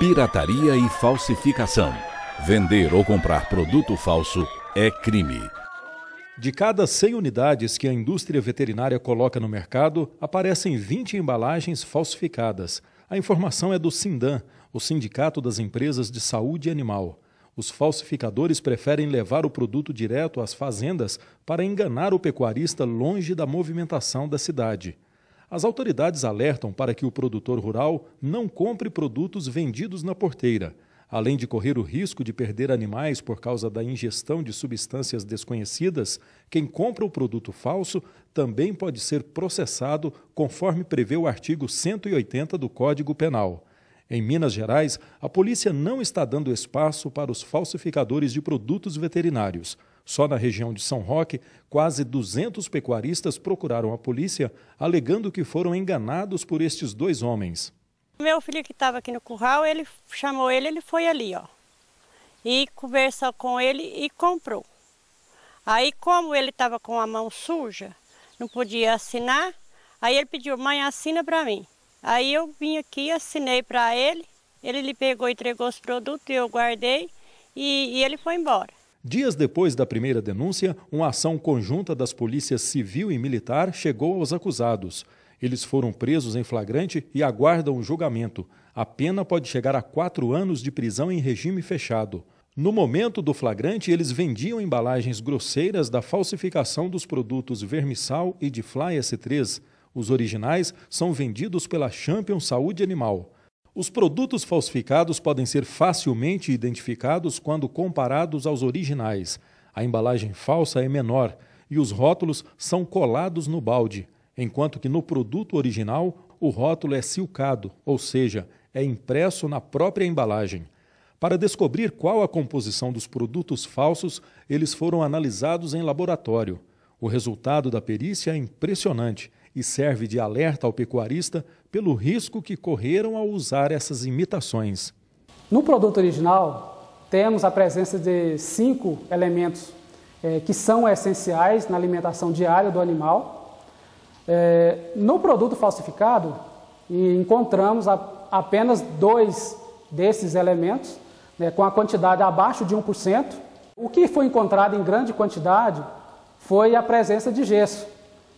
pirataria e falsificação. Vender ou comprar produto falso é crime. De cada 100 unidades que a indústria veterinária coloca no mercado, aparecem 20 embalagens falsificadas. A informação é do Sindan, o Sindicato das Empresas de Saúde Animal. Os falsificadores preferem levar o produto direto às fazendas para enganar o pecuarista longe da movimentação da cidade. As autoridades alertam para que o produtor rural não compre produtos vendidos na porteira, além de correr o risco de perder animais por causa da ingestão de substâncias desconhecidas, quem compra o produto falso também pode ser processado, conforme prevê o artigo 180 do Código Penal. Em Minas Gerais, a polícia não está dando espaço para os falsificadores de produtos veterinários. Só na região de São Roque, quase 200 pecuaristas procuraram a polícia alegando que foram enganados por estes dois homens. Meu filho que estava aqui no curral, ele chamou ele, ele foi ali, ó. E conversou com ele e comprou. Aí como ele estava com a mão suja, não podia assinar, aí ele pediu: "Mãe, assina para mim". Aí eu vim aqui, assinei para ele, ele lhe pegou, entregou os produtos, eu guardei e, e ele foi embora. Dias depois da primeira denúncia, uma ação conjunta das polícias civil e militar chegou aos acusados. Eles foram presos em flagrante e aguardam o julgamento. A pena pode chegar a quatro anos de prisão em regime fechado. No momento do flagrante, eles vendiam embalagens grosseiras da falsificação dos produtos Vermissal e de Fly S3. Os originais são vendidos pela Champion Saúde Animal. Os produtos falsificados podem ser facilmente identificados quando comparados aos originais. A embalagem falsa é menor e os rótulos são colados no balde, enquanto que no produto original o rótulo é silcado, ou seja, é impresso na própria embalagem. Para descobrir qual a composição dos produtos falsos, eles foram analisados em laboratório. O resultado da perícia é impressionante e serve de alerta ao pecuarista pelo risco que correram ao usar essas imitações. No produto original, temos a presença de cinco elementos é, que são essenciais na alimentação diária do animal. É, no produto falsificado, encontramos a, apenas dois desses elementos, né, com a quantidade abaixo de 1%. O que foi encontrado em grande quantidade foi a presença de gesso,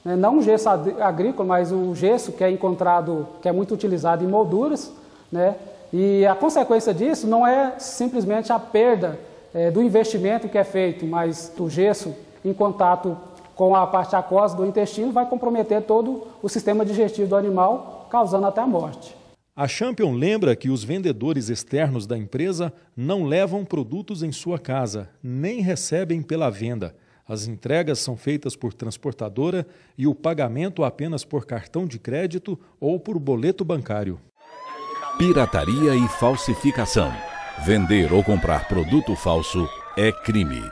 né, não o gesso agrícola, mas o gesso que é encontrado, que é muito utilizado em molduras, né, e a consequência disso não é simplesmente a perda é, do investimento que é feito, mas o gesso em contato com a parte aquosa do intestino vai comprometer todo o sistema digestivo do animal, causando até a morte. A Champion lembra que os vendedores externos da empresa não levam produtos em sua casa, nem recebem pela venda. As entregas são feitas por transportadora e o pagamento apenas por cartão de crédito ou por boleto bancário. Pirataria e falsificação. Vender ou comprar produto falso é crime.